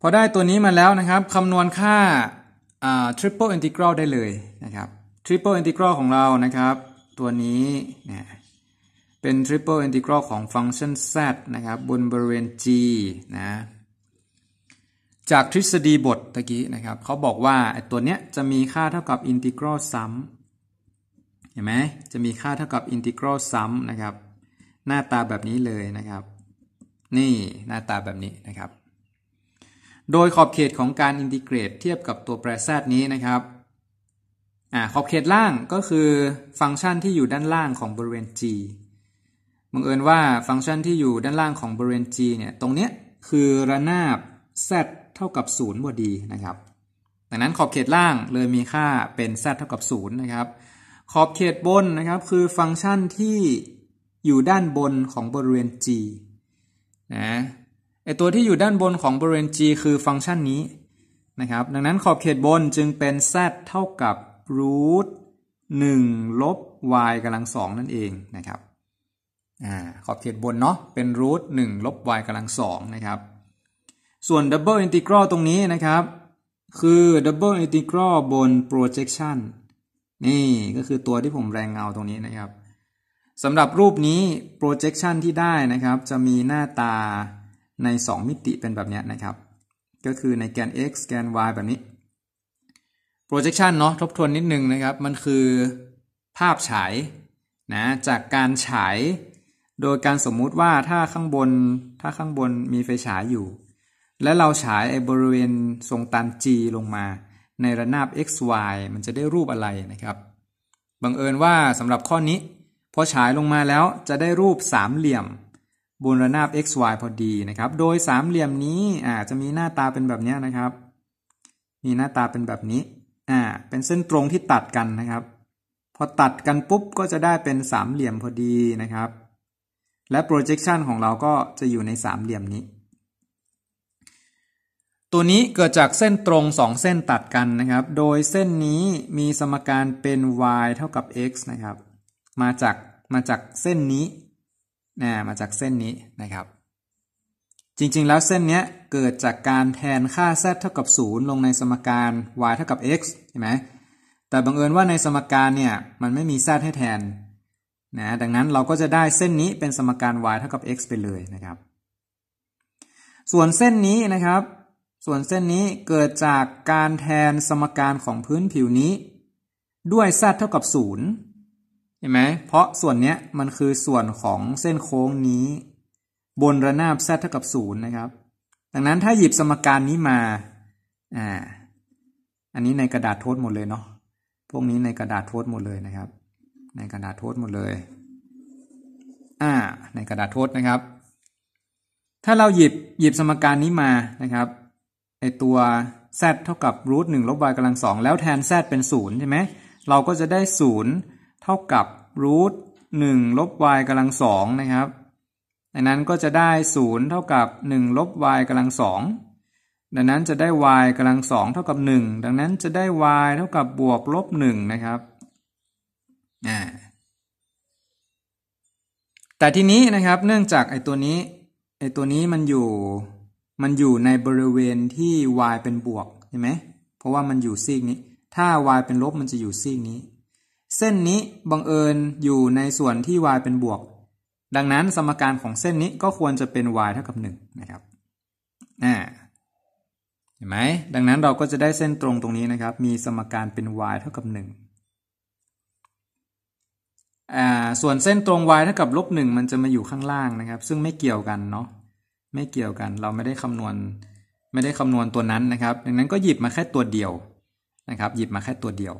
พอได้ตัวนี้มาแล้วนะครับคำนวณค่า triple integral ได้เลยนะครับ triple integral ของเรานะครับ ตัวนี้นะเป็น triple integral ของฟังก์ชัน z นะครับบนบริเวณ g นะจากทฤษฎีบทตะกี้นะครับเขาบอกว่าตัวเนี้ยจะมีค่าเท่ากับอินทิกรัลซ้ำเห็นไหมจะมีค่าเท่ากับอินทิกรัลซ้ำนะครับ หน้าตาแบบนี้เลยนะครับ นี่หน้าตาแบบนี้นะครับโดยขอบเขตของการอินทิเกรตเทียบกับตัวแปรแซดนี้นะครับอขอบเขตล่างก็คือฟังก์ชันที่อยู่ด้านล่างของบริเวณ g บังเอิญว่า ฟังก์ชันที่อยู่ด้านล่างของบริเวณ g เนี่ย ตรงเนี้ยคือระนาบ z เท่ากับ0์บดีนะครับ ดังนั้นขอบเขตล่างเลยมีค่าเป็น z เท่ากับ0นะครับ ขอบเขตบนนะครับคือฟังก์ชันที่อยู่ด้านบนของบริเวณ g นะไอตัวที่อยู่ด้านบนของบริเวณ G คือฟังก์ชันนี้นะครับ ดังนั้นขอบเขตบนจึงเป็น z เท่ากับ root 1ลบ y กำลังสองนั่นเองนะครับ อ่า ขอบเขตบนเนาะ เป็น root 1ลบ y กำลังสองนะครับ ส่วน double integral ตรงนี้นะครับ คือ double integral บน projection นี่ก็คือตัวที่ผมแรงเงาตรงนี้นะครับ สำหรับรูปนี้ projection ที่ได้นะครับ จะมีหน้าตาใน 2 มิติเป็นแบบนี้นะครับ ก็คือในแกน x แกน y แบบนี้ projection เนาะทบทวนนิดนึงนะครับ มันคือภาพฉายนะจากการฉาย โดยการสมมุติว่าถ้าข้างบน ถ้าข้างบนมีไฟฉายอยู่ และเราฉายไอ้บริเวณทรงตัน G ลงมา ในระนาบ x y มันจะได้รูปอะไรนะครับ บังเอิญว่าสำหรับข้อนี้พอฉายลงมาแล้วจะได้รูปสามเหลี่ยมบนระนาบ xy พอดีนะครับ โดยสามเหลี่ยมนี้อ่าจะมีหน้าตาเป็นแบบนี้นะครับ มีหน้าตาเป็นแบบนี้อ่าเป็นเส้นตรงที่ตัดกันนะครับ พอตัดกันปุ๊บก็จะได้เป็นสามเหลี่ยมพอดีนะครับ และ projection ของเราก็จะอยู่ในสามเหลี่ยมนี้ ตัวนี้เกิดจากเส้นตรงสองเส้นตัดกันนะครับ โดยเส้นนี้มีสมการเป็น y เท่ากับ x นะครับ มาจาก มาจากเส้นนี้นะมาจากเส้นนี้นะครับจริงๆแล้วเส้นนี้เกิดจากการแทนค่า z เท่ากับ0ลงในสมการ y เท่ากับ x ใช่ไหมแต่บังเอิญว่าในสมการเนี่ยมันไม่มี z ให้แทนนะดังนั้นเราก็จะได้เส้นนี้เป็นสมการ y เท่ากับ x ไปเลยนะครับ ส่วนเส้นนี้นะครับ ส่วนเส้นนี้เกิดจากการแทนสมการของพื้นผิวนี้ ด้วย z เท่ากับ0เห็นไหมเพราะส่วนเนี้ยมันคือส่วนของเส้นโค้งนี้บนระนาบ z เท่ากับศูนย์นะครับ ดังนั้นถ้าหยิบสมการนี้มา อ่า อันนี้ในกระดาษโทษหมดเลยเนาะ พวกนี้ในกระดาษโทษหมดเลยนะครับ ในกระดาษโทษหมดเลย อ่า ในกระดาษโทษนะครับ ถ้าเราหยิบ หยิบสมการนี้มานะครับไอตัว z เท่ากับรูทหนึ่งลบ y กำลังสอง แล้วแทน z เป็นศูนย์ใช่ไหมเราก็จะได้ศูนย์ท่ากับรูทหนึ่งลบ y กำลังสองนะครับดังนั้นก็จะได้ศูนย์เท่ากับหนึ่งลบ y กำลังสองดังนั้นจะได้ y กำลังสองเท่ากับหนึ่งดังนั้นจะได้ y เท่ากับบวกลบหนึ่งนะครับแต่ทีนี้นะครับเนื่องจากไอตัวนี้ไอตัวนี้มันอยู่มันอยู่ในบริเวณที่ y เป็นบวกใช่ไหมเพราะว่ามันอยู่ซีกนี้ถ้า y เป็นลบมันจะอยู่ซีกนี้เส้นนี้บังเอิญอยู่ในส่วนที่ y เป็นบวก ดังนั้นสมการของเส้นนี้ก็ควรจะเป็น y เท่ากับ1นะครับอ่า เห็นไหมดังนั้นเราก็จะได้เส้นตรงตรงนี้นะครับ มีสมการเป็น y เท่ากับ1อ่าส่วนเส้นตรง y เท่ากับลบ 1 มันจะมาอยู่ข้างล่างนะครับ ซึ่งไม่เกี่ยวกันเนาะ ไม่เกี่ยวกัน เราไม่ได้คำนวณ ไม่ได้คำนวณตัวนั้นนะครับ ดังนั้นก็หยิบมาแค่ตัวเดียวนะครับ หยิบมาแค่ตัวเดียว